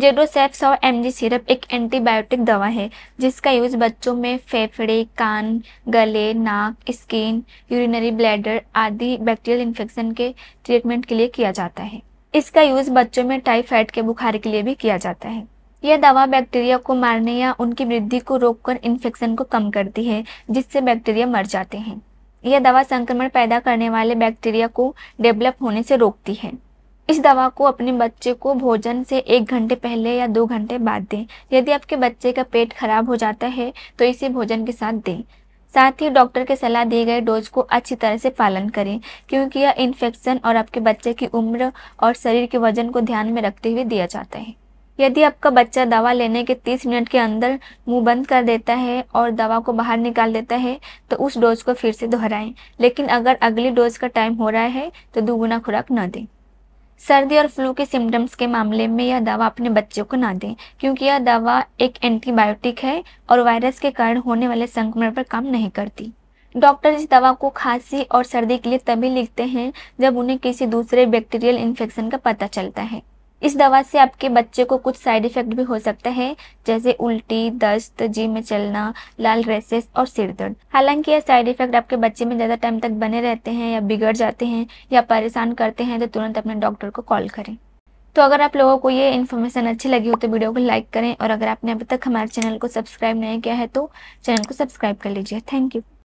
जेडोसेफ सौ M G syrup एक antibiotic दवा है जिसका यूज़ बच्चों में फेफड़े कान गले नाक स्किन यूरिनरी ब्लैडर आदि बैक्टीरियल इन्फेक्शन के ट्रीटमेंट के लिए किया जाता है इसका यूज़ बच्चों में टाइफाइड के बुखार के लिए भी किया जाता है यह दवा बैक्टीरिया को मारने या उनकी वृद्धि को रोककर इन्फेक्शन को कम करती है जिससे बैक्टीरिया मर जाते हैं यह दवा संक्रमण पैदा करने वाले बैक्टीरिया को डेवलप होने से रोकती है इस दवा को अपने बच्चे को भोजन से एक घंटे पहले या दो घंटे बाद दें यदि आपके बच्चे का पेट खराब हो जाता है तो इसे भोजन के साथ दें साथ ही डॉक्टर के सलाह दिए गए डोज को अच्छी तरह से पालन करें क्योंकि यह इन्फेक्शन और आपके बच्चे की उम्र और शरीर के वजन को ध्यान में रखते हुए दिया जाता है यदि आपका बच्चा दवा लेने के 30 मिनट के अंदर मुंह बंद कर देता है और दवा को बाहर निकाल देता है तो उस डोज को फिर से दोहराएं लेकिन अगर अगली डोज का टाइम हो रहा है तो दोगुना खुराक न दें सर्दी और फ्लू के सिम्टम्स के मामले में यह दवा अपने बच्चों को ना दें क्योंकि यह दवा एक एंटीबायोटिक है और वायरस के कारण होने वाले संक्रमण पर काम नहीं करती डॉक्टर इस दवा को खांसी और सर्दी के लिए तभी लिखते हैं जब उन्हें किसी दूसरे बैक्टीरियल इन्फेक्शन का पता चलता है इस दवा से आपके बच्चे को कुछ साइड इफेक्ट भी हो सकता है जैसे उल्टी दस्त जी में चलना लाल रेसेस और सिर दर्द हालांकि यह साइड इफेक्ट आपके बच्चे में ज़्यादा टाइम तक बने रहते हैं या बिगड़ जाते हैं या परेशान करते हैं तो तुरंत अपने डॉक्टर को कॉल करें तो अगर आप लोगों को ये इन्फॉर्मेशन अच्छी लगी हो तो वीडियो को लाइक करें और अगर आपने अभी तक हमारे चैनल को सब्सक्राइब नहीं किया है तो चैनल को सब्सक्राइब कर लीजिए थैंक यू